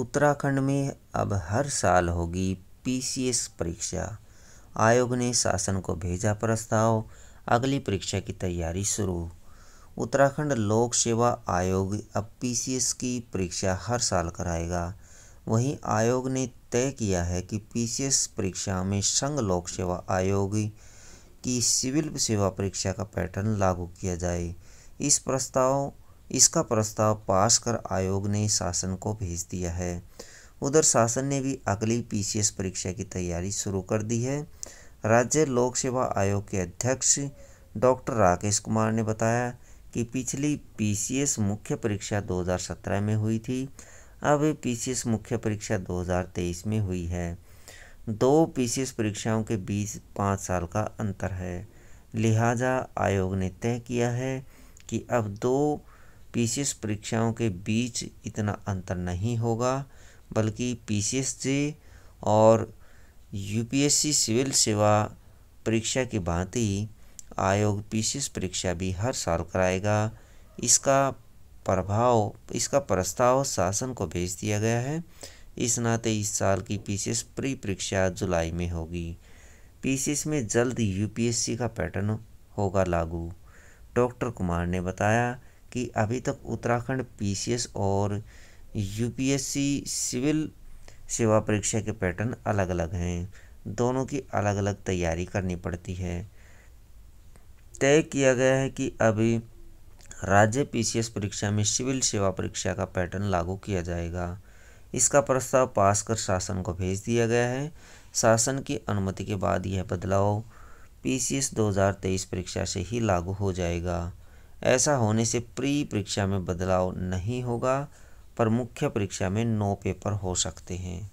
उत्तराखंड में अब हर साल होगी पीसीएस परीक्षा आयोग ने शासन को भेजा प्रस्ताव अगली परीक्षा की तैयारी शुरू उत्तराखंड लोक सेवा आयोग अब पीसीएस की परीक्षा हर साल कराएगा वहीं आयोग ने तय किया है कि पीसीएस परीक्षा में संघ लोक सेवा आयोग की सिविल सेवा परीक्षा का पैटर्न लागू किया जाए इस प्रस्ताव इसका प्रस्ताव पास कर आयोग ने शासन को भेज दिया है उधर शासन ने भी अगली पीसीएस परीक्षा की तैयारी शुरू कर दी है राज्य लोक सेवा आयोग के अध्यक्ष डॉक्टर राकेश कुमार ने बताया कि पिछली पीसीएस मुख्य परीक्षा 2017 में हुई थी अब पीसीएस मुख्य परीक्षा 2023 में हुई है दो पीसीएस परीक्षाओं के बीच पाँच साल का अंतर है लिहाजा आयोग ने तय किया है कि अब दो पी परीक्षाओं के बीच इतना अंतर नहीं होगा बल्कि पी जे और यूपीएससी सिविल सेवा परीक्षा की भांति आयोग पी परीक्षा भी हर साल कराएगा इसका प्रभाव इसका प्रस्ताव शासन को भेज दिया गया है इस नाते इस साल की पी प्री परीक्षा जुलाई में होगी पी में जल्द यूपीएससी का पैटर्न होगा लागू डॉक्टर कुमार ने बताया कि अभी तक उत्तराखंड पीसीएस और यूपीएससी सिविल सेवा परीक्षा के पैटर्न अलग अलग हैं दोनों की अलग अलग तैयारी करनी पड़ती है तय किया गया है कि अभी राज्य पीसीएस परीक्षा में सिविल सेवा परीक्षा का पैटर्न लागू किया जाएगा इसका प्रस्ताव पास कर शासन को भेज दिया गया है शासन की अनुमति के बाद यह बदलाव पीसीएस 2023 परीक्षा से ही लागू हो जाएगा ऐसा होने से प्री परीक्षा में बदलाव नहीं होगा पर मुख्य परीक्षा में नौ पेपर हो सकते हैं